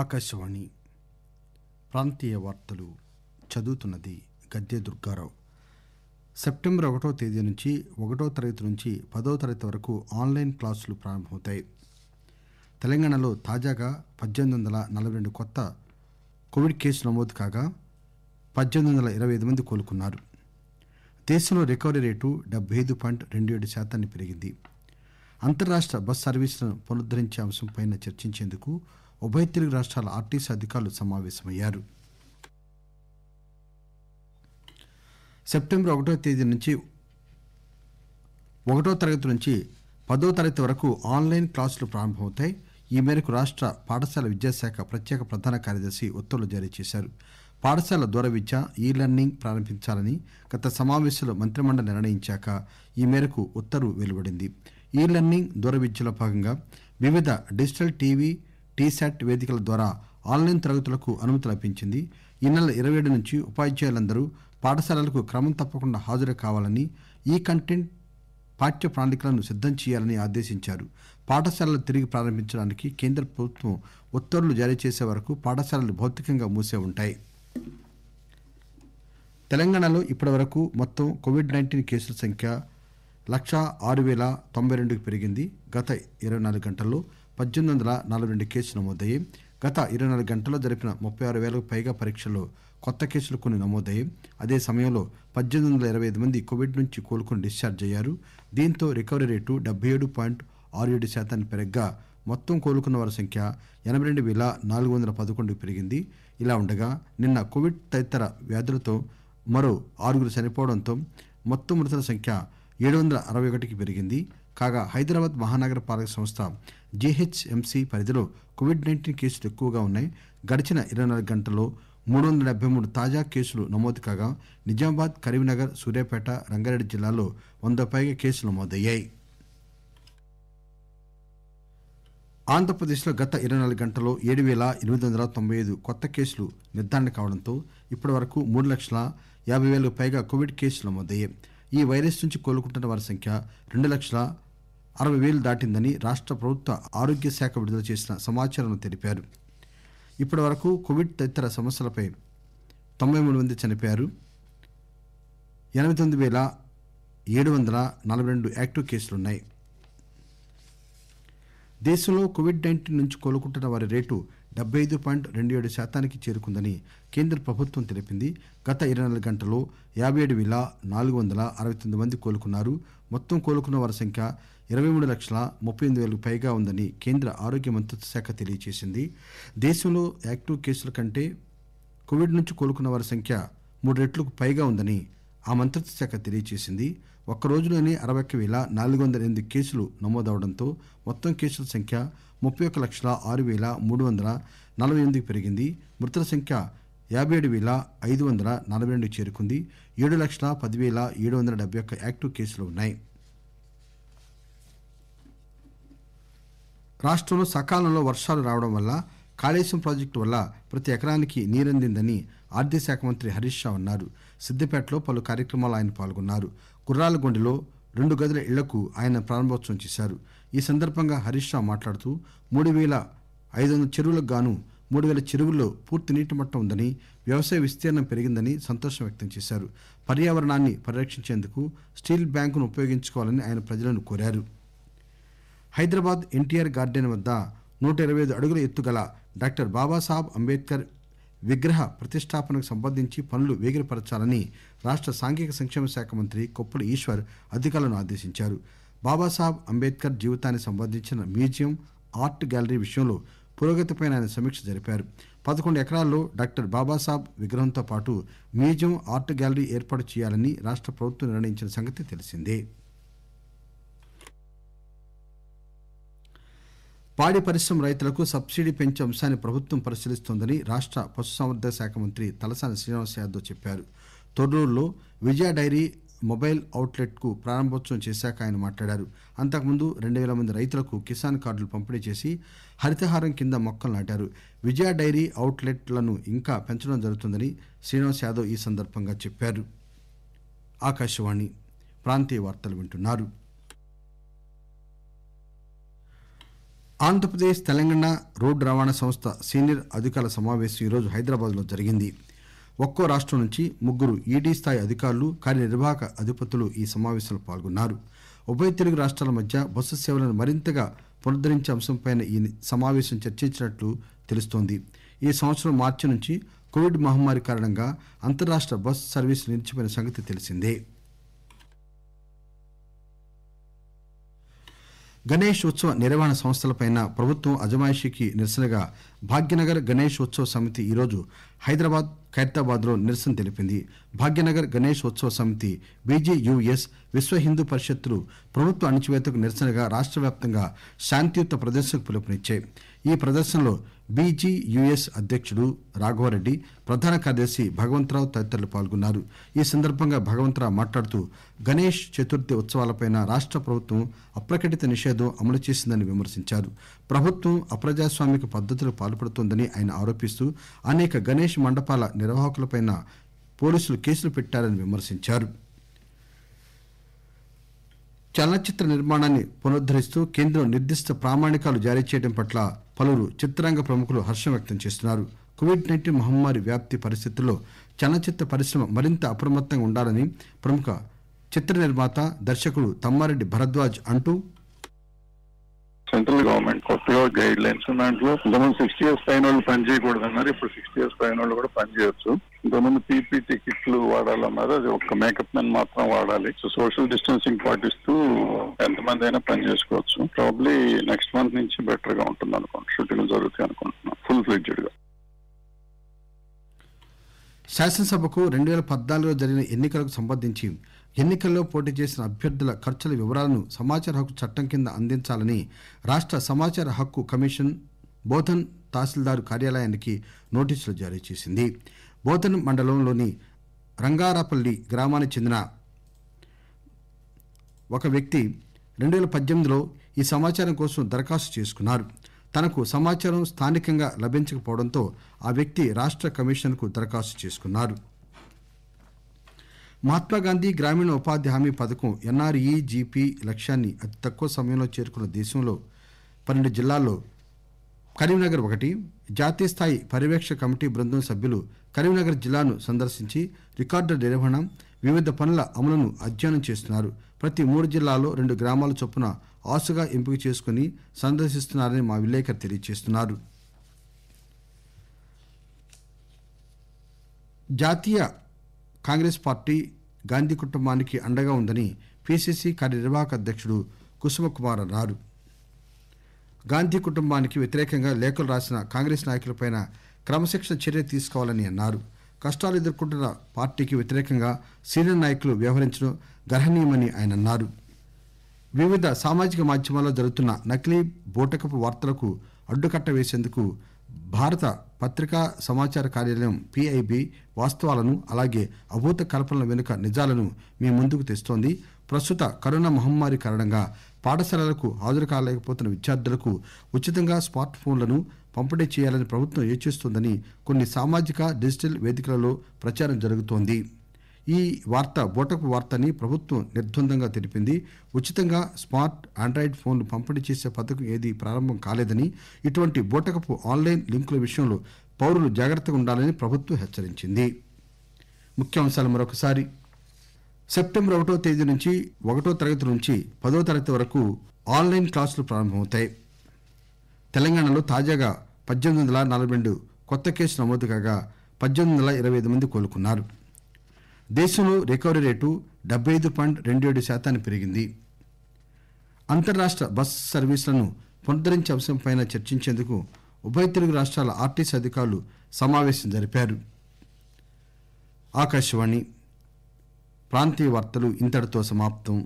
ఆకాశవాణి ప్రాంతీయ వార్తలు చదువుతున్నది గద్దె దుర్గారావు సెప్టెంబర్ ఒకటో తేదీ నుంచి ఒకటో తరగతి నుంచి పదో తరగతి వరకు ఆన్లైన్ క్లాసులు ప్రారంభమవుతాయి తెలంగాణలో తాజాగా పద్దెనిమిది వందల నలభై రెండు కొత్త కోవిడ్ కేసు నమోదు కాగా పద్దెనిమిది వందల ఇరవై ఐదు మంది కోలుకున్నారు దేశంలో రికవరీ రేటు డెబ్బై ఐదు పాయింట్ రెండు ఏడు శాతాన్ని పెరిగింది అంతరాష్ట బస్ సర్వీసులను పునరుద్దరించే అంశంపై చర్చించేందుకు ఉభయ తెలుగు రాష్టాల ఆర్టీసీ అధికారులు సమావేశమయ్యారు సెప్టెంబర్ ఒకటో తేదీ నుంచి ఒకటో తరగతి నుంచి పదో తరగతి వరకు ఆన్లైన్ క్లాసులు ప్రారంభమవుతాయి ఈ మేరకు రాష్ట పాఠశాల విద్యాశాఖ ప్రత్యేక ప్రధాన కార్యదర్శి ఉత్తర్వులు జారీ చేశారు పాఠశాల దూర విద్య ఈ లెర్నింగ్ ప్రారంభించాలని గత సమావేశంలో మంత్రిమండలి నిర్ణయించాక ఈ మేరకు ఉత్తర్వు వెలువడింది ఈ లెర్నింగ్ దూర విద్యలో భాగంగా వివిధ డిజిటల్ టీవీ టీశాట్ వేదికల ద్వారా ఆన్లైన్ తరగతులకు అనుమతి లభించింది ఈ నెల ఇరవై ఏడు నుంచి ఉపాధ్యాయులందరూ పాఠశాలలకు క్రమం తప్పకుండా హాజరు కావాలని ఈ కంటెంట్ పాఠ్య ప్రణాళికలను సిద్దం చేయాలని ఆదేశించారు పాఠశాలలు తిరిగి ప్రారంభించడానికి కేంద్ర ప్రభుత్వం ఉత్తర్వులు జారీ చేసే వరకు పాఠశాలలు భౌతికంగా మూసే ఉంటాయి తెలంగాణలో ఇప్పటివరకు మొత్తం కోవిడ్ నైన్టీన్ కేసుల సంఖ్య లక్షా ఆరు వేల తొంభై రెండుకు పెరిగింది గత ఇరవై నాలుగు గంటల్లో పద్దెనిమిది వందల నలబై రెండు కేసులు నమోదయ్యాయి గత ఇరవై నాలుగు గంటల్లో జరిపిన ముప్పై ఆరు పేలకు పైగా పరీక్షల్లో కొత్త కేసులు కొన్ని నమోదయ్యాయి అదే సమయంలో పద్దెనిమిది వందల ఇరవై ఐదు మంది కోవిడ్ నుంచి కోలుకుని డిశ్చార్జ్ అయ్యారు దీంతో రికవరీ రేటు డెబ్బై ఏడు పాయింట్ ఆరు ఏడు శాతానికి పెరగ్గా మొత్తం కోలుకున్న వారి సంఖ్య ఎనభై రెండు వేల నాలుగు వందల పదకొండుకు పెరిగింది ఇలా ఉండగా నిన్న కోవిడ్ తదితర వ్యాధులతో మరో ఆరుగురు చనిపోవడంతో మొత్తం మృతుల సంఖ్య ఏడు వందల అరవై ఒకటికి పెరిగింది కాగా హైదరాబాద్ మహానగర పాలక సంస్థ జీహెచ్ఎంసీ పరిధిలో కోవిడ్ నైన్టీన్ కేసులు ఎక్కువగా ఉన్నాయి గడిచిన ఇరవై నాలుగు గంటల్లో మూడు వందల డెబ్బై మూడు తాజా కేసులు నమోదు కాగా నిజామాబాద్ కరీంనగర్ సూర్యాపేట రంగారెడ్డి జిల్లాల్లో వంద పైగా కేసులు నమోదయ్యాయి ఆంధ్రప్రదేశ్లో గత ఇరవై నాలుగు గంటల్లో ఏడు వేల ఎనిమిది వందల తొంభై ఐదు కొత్త కేసులు నిర్ధారణ కావడంతో ఇప్పటి వరకు మూడు లక్షల యాబై వేలకు పైగా కోవిడ్ కేసులు నమోదయ్యాయి ఈ వైరస్ నుంచి కోలుకుంటున్న వారి సంఖ్య రెండు లక్షల అరవై పేలు దాటిందని రాష్ట ప్రభుత్వ ఆరోగ్య శాఖ విడుదల చేసిన సమాచారం తెలిపారు ఇప్పటి వరకు కోవిడ్ తదితర సమస్యలపై తొంభై మూడు మంది చనిపోయారు ఎనభై తొమ్మిది పేల ఏడు వందల నలభై రెండు యాక్టివ్ కేసులున్నాయి దేశంలో కోవిడ్ నైన్టీన్ నుంచి కోలుకుంటున్న వారి రేటు డెబ్బై ఐదు పాయింట్ రెండు ఏడు శాతానికి చేరుకుందని కేంద్ర ప్రభుత్వం తెలిపింది గత ఇరవై నాలుగు గంటల్లో యాభై ఏడు వేల నాలుగు వందల అరవై తొమ్మిది మంది కోలుకున్నారు మొత్తం కోలుకున్న వారి సంఖ్య ఇరవై మూడు లక్షల ముప్పై ఎనిమిది వేలకు పైగా ఉందని కేంద్ర ఆరోగ్య మంత్రిత్వ శాఖ తెలియజేసింది దేశంలో యాక్టివ్ కేసుల కంటే కోవిడ్ నుంచి కోలుకున్న వారి సంఖ్య మూడు రెట్లకు పైగా ఉందని ఆ మంత్రిత్వ శాఖ తెలియజేసింది ఒక్క రోజులోనే అరవై ఒక్క వేల నాలుగు వందల ఎనిమిది కేసులు నమోదవడంతో మొత్తం కేసుల సంఖ్య ముప్పై ఒక్క లక్షల ఆరు వేల మూడు వందల నలభై ఎనిమిదికి పెరిగింది మృతుల సంఖ్య యాభై ఏడు వేల ఐదు వందల నలభై రెండుకు చేరుకుంది ఏడు లక్షల పదివేల ఏడు వందల డెబ్బై ఒక్క యాక్టివ్ కేసులు ఉన్నాయి రాష్టంలో సకాలంలో వర్షాలు రావడం వల్ల కాళేశ్వరం ప్రాజెక్టు వల్ల ప్రతి ఎకరానికి నీరందిందని ఆర్థిక శాఖ మంత్రి హరీష్ షా అన్నారు సిద్దిపేటలో పలు కార్యక్రమాల్లో ఆయన పాల్గొన్నారు గుర్రాలగొండలో రెండు గదుల ఇళ్లకు ఆయన ప్రారంభోత్సవం చేశారు ఈ సందర్బంగా హరీష్ షా మాట్లాడుతూ మూడు వేల ఐదు వందల చెరువులకు గాను మూడు వేల చెరువుల్లో పూర్తి నీటి మట్టం ఉందని వ్యవసాయ విస్తీర్ణం పెరిగిందని సంతోషం వ్యక్తం చేశారు పర్యావరణాన్ని పరిరక్షించేందుకు స్టీల్ బ్యాంకును ఉపయోగించుకోవాలని ఆయన ప్రజలను కోరారు హైదరాబాద్ ఎన్టీఆర్ గార్డెన్ వద్ద నూట ఇరవై ఐదు అడుగుల ఎత్తుగల డాక్టర్ బాబాసాహెబ్ అంబేద్కర్ విగ్రహ ప్రతిష్టాపనకు సంబంధించి పనులు వేగిరపరచాలని రాష్ట సాంఘిక సంక్షేమ శాఖ మంత్రి కొప్పుల ఈశ్వర్ అధికారులను ఆదేశించారు బాబాసాహెబ్ అంబేద్కర్ జీవితానికి సంబంధించిన మ్యూజియం ఆర్ట్ గ్యాలరీ విషయంలో పురోగతిపై ఆయన సమీక్ష జరిపారు పదకొండు ఎకరాల్లో డాక్టర్ బాబాసాహెబ్ విగ్రహంతో పాటు మ్యూజియం ఆర్ట్ గ్యాలరీ ఏర్పాటు చేయాలని రాష్ట ప్రభుత్వం నిర్ణయించిన సంగతి తెలిసిందే పాడి పరిశ్రమ రైతులకు సబ్సిడీ పెంచే అంశాన్ని ప్రభుత్వం పరిశీలిస్తోందని రాష్ట పశుసంవర్గక శాఖ మంత్రి తలసాని శ్రీనివాస్ యాదవ్ చెప్పారు తొర్రూరులో విజయ డైరీ మొబైల్ అవుట్లెట్ కు ప్రారంభోత్సవం చేశాక ఆయన మాట్లాడారు అంతకుముందు రెండు వేల మంది రైతులకు కిసాన్ కార్డులు పంపిణీ చేసి హరితహారం కింద మొక్కలు నాటారు విజయ డైరీ అవుట్లెట్ లను ఇంకా పెంచడం జరుగుతుందని శ్రీనివాస్ యాదవ్ ఈ సందర్భంగా చెప్పారు ఆంధ్రప్రదేశ్ తెలంగాణ రోడ్డు రవాణా సంస్థ సీనియర్ అధికారుల సమావేశం ఈరోజు హైదరాబాద్లో జరిగింది ఒక్కో రాష్టం నుంచి ముగ్గురు ఈడీ స్థాయి అధికారులు కార్యనిర్వాహక అధిపతులు ఈ సమావేశంలో పాల్గొన్నారు ఉభయ తెలుగు రాష్టాల మధ్య బస్సు సేవలను మరింతగా పునరుద్దరించే అంశంపై ఈ సమావేశం చర్చించినట్లు తెలుస్తోంది ఈ సంవత్సరం మార్చి నుంచి కోవిడ్ మహమ్మారి కారణంగా అంతరాష్ట బస్ సర్వీసులు నిలిచిపోయిన సంగతి తెలిసిందే గణేష్ ఉత్సవ నిర్వహణ సంస్థలపై ప్రభుత్వం అజమాయిషీకి నిరసనగా భాగ్యనగర్ గణేష్ ఉత్సవ సమితి ఈరోజు హైదరాబాద్ ఖైరతాబాద్ లో నిరసన తెలిపింది భాగ్యనగర్ గణేష్ ఉత్సవ సమితి బీజేయుఎస్ విశ్వ హిందూ పరిషత్తులు ప్రభుత్వ అణచివేతకు నిరసనగా రాష్ట్ర వ్యాప్తంగా శాంతియుత ప్రదర్శనకు పిలుపునిచ్చాయి ఈ ప్రదర్శనలో బీజీయూఎస్ అధ్యకుడు రాఘవరెడ్డి ప్రధాన కార్యదర్శి భగవంతరావు తదితరులు పాల్గొన్నారు ఈ సందర్బంగా భగవంతరావు మాట్లాడుతూ గణేష్ చతుర్థి ఉత్సవాలపై రాష్ట ప్రభుత్వం అప్రకటిత నిషేధం అమలు చేసిందని విమర్శించారు ప్రభుత్వం అప్రజాస్వామిక పద్దతులు పాల్పడుతోందని ఆయన ఆరోపిస్తూ అనేక గణేష్ మండపాల నిర్వాహకులపై పోలీసులు కేసులు పెట్టారని విమర్శించారు చలనచిత్ర నిర్మాణాన్ని పునరుద్దరిస్తూ కేంద్రం నిర్దిష్ట ప్రామాణికాలు జారీ చేయడం పట్ల పలువురు చిత్రరంగ ప్రముఖులు హర్షం వ్యక్తం చేస్తున్నారు కోవిడ్ నైన్టీన్ మహమ్మారి వ్యాప్తి పరిస్థితుల్లో చలనచిత్ర పరిశ్రమ మరింత అప్రమత్తంగా ఉండాలని ప్రముఖ చిత్ర నిర్మాత దర్శకుడు తమ్మారెడ్డి భరద్వాజ్ అంటూ సెంట్రల్ గవర్నమెంట్ కొత్తగా గైడ్ లైన్స్ దాంట్లో ఇంతమంది సిక్స్టీ ఇయర్స్ పైన వాళ్ళు పని చేయకూడదు అన్నారు ఇప్పుడు సిక్స్టీ ఇయర్స్ పైన వాళ్ళు కూడా పని చేయొచ్చు ఇంతమంది పీపీటీ కిట్లు వాడాలన్నారు అది ఒక్క మేకప్ మెన్ మాత్రం వాడాలి సో సోషల్ డిస్టెన్సింగ్ పాటిస్తూ ఎంతమంది అయినా పని చేసుకోవచ్చు ప్రాబ్లీ నెక్స్ట్ మంత్ నుంచి బెటర్ గా ఉంటుంది అనుకోండి షూటింగ్ జరుగుతాయి అనుకుంటున్నాం ఫుల్ ఫ్లెడ్జెడ్ గా శాసనసభకు రెండు వేల పద్నాలుగులో జరిగిన ఎన్నికలకు సంబంధించి ఎన్ని కల్లో పోటీ చేసిన అభ్యర్థుల ఖర్చుల వివరాలను సమాచార హక్కు చట్టం కింద అందించాలని రాష్ట సమాచార హక్కు కమిషన్ బోధన్ తహసీల్దారు కార్యాలయానికి నోటీసులు జారీ చేసింది బోధన్ మండలంలోని రంగారాపల్లి గ్రామానికి చెందిన ఒక వ్యక్తి రెండు వేల పద్దెనిమిదిలో ఈ సమాచారం కోసం దరఖాస్తు చేసుకున్నారు తనకు సమాచారం స్థానికంగా లభించకపోవడంతో ఆ వ్యక్తి రాష్ట కమిషన్కు దరఖాస్తు చేసుకున్నారు మహాత్మాగాంధీ గ్రామీణ ఉపాధి హామీ పథకం ఎన్ఆర్ఈ జీపీ లక్ష్యాన్ని అతి తక్కువ సమయంలో చేరుకున్న దేశంలో పన్నెండు జిల్లాల్లో కరీంనగర్ ఒకటి జాతీయ స్థాయి పర్యవేక్ష కమిటీ బృందం సభ్యులు కరీంనగర్ జిల్లాను సందర్శించి రికార్డుల నిర్వహణ వివిధ పనుల అమలును అధ్యయనం చేస్తున్నారు ప్రతి మూడు జిల్లాల్లో రెండు గ్రామాల చొప్పున ఆసుగా ఎంపిక చేసుకుని సందర్శిస్తున్నారని మా విలేకరి తెలియజేస్తున్నారు జాతీయ కాంగ్రెస్ పార్టీ గాంధీ కుటుంబానికి అండగా ఉందని పీసీసీ కార్యనిర్వాహక అధ్యకుడు కుసుమకుమార్ అన్నారు గాంధీ కుటుంబానికి వ్యతిరేకంగా లేఖలు రాసిన కాంగ్రెస్ నాయకులపై క్రమశిక్షణ చర్య తీసుకోవాలని అన్నారు కష్టాలు ఎదుర్కొంటున్న పార్టీకి వ్యతిరేకంగా సీనియర్ నాయకులు వ్యవహరించడం గర్హనీయమని ఆయన అన్నారు వివిధ సామాజిక మాధ్యమాల్లో జరుగుతున్న నకిలీ బోటకపు వార్తలకు అడ్డుకట్ట వేసేందుకు భారత పత్రికా సమాచార కార్యాలయం పీఐబీ వాస్తవాలను అలాగే అభూత కల్పనల వెనుక నిజాలను మీ ముందుకు తెస్తోంది ప్రస్తుత కరోనా మహమ్మారి కారణంగా పాఠశాలలకు హాజరు కాలేకపోతున్న విద్యార్థులకు ఉచితంగా స్మార్ట్ ఫోన్లను పంపిణీ చేయాలని ప్రభుత్వం యోచిస్తోందని కొన్ని సామాజిక డిజిటల్ వేదికలలో ప్రచారం జరుగుతోంది ఈ వార్త బోటపు వార్త అని ప్రభుత్వం నిర్ద్వందంగా తెలిపింది ఉచితంగా స్మార్ట్ ఆండ్రాయిడ్ ఫోన్లు పంపిణీ చేసే పథకం ఏది ప్రారంభం కాలేదని ఇటువంటి బూటకపు ఆన్లైన్ లింకుల విషయంలో పౌరులు జాగ్రత్తగా ఉండాలని ప్రభుత్వం హెచ్చరించింది సెప్టెంబర్ ఒకటో తేదీ నుంచి ఒకటో తరగతి నుంచి పదో తరగతి వరకు ఆన్లైన్ క్లాసులు ప్రారంభమవుతాయి తెలంగాణలో తాజాగా పద్దెనిమిది వందల నలభై రెండు కొత్త కేసులు నమోదు కాగా పద్దెనిమిది వందల ఇరవై ఐదు మంది కోలుకున్నారు దేశంలో రికవరీ రేటు డెబ్బై ఐదు పాయింట్ రెండు ఏడు శాతానికి పెరిగింది అంతర్రాష్ట బస్ సర్వీసులను పునరుద్దరించే అంశంపై చర్చించేందుకు ఉభయ తెలుగు రాష్ట్రాల ఆర్టీసీ అధికారులు సమావేశం జరిపారు ఆకాశవాణి ప్రాంతీయ వార్తలు ఇంతటితో సమాప్తం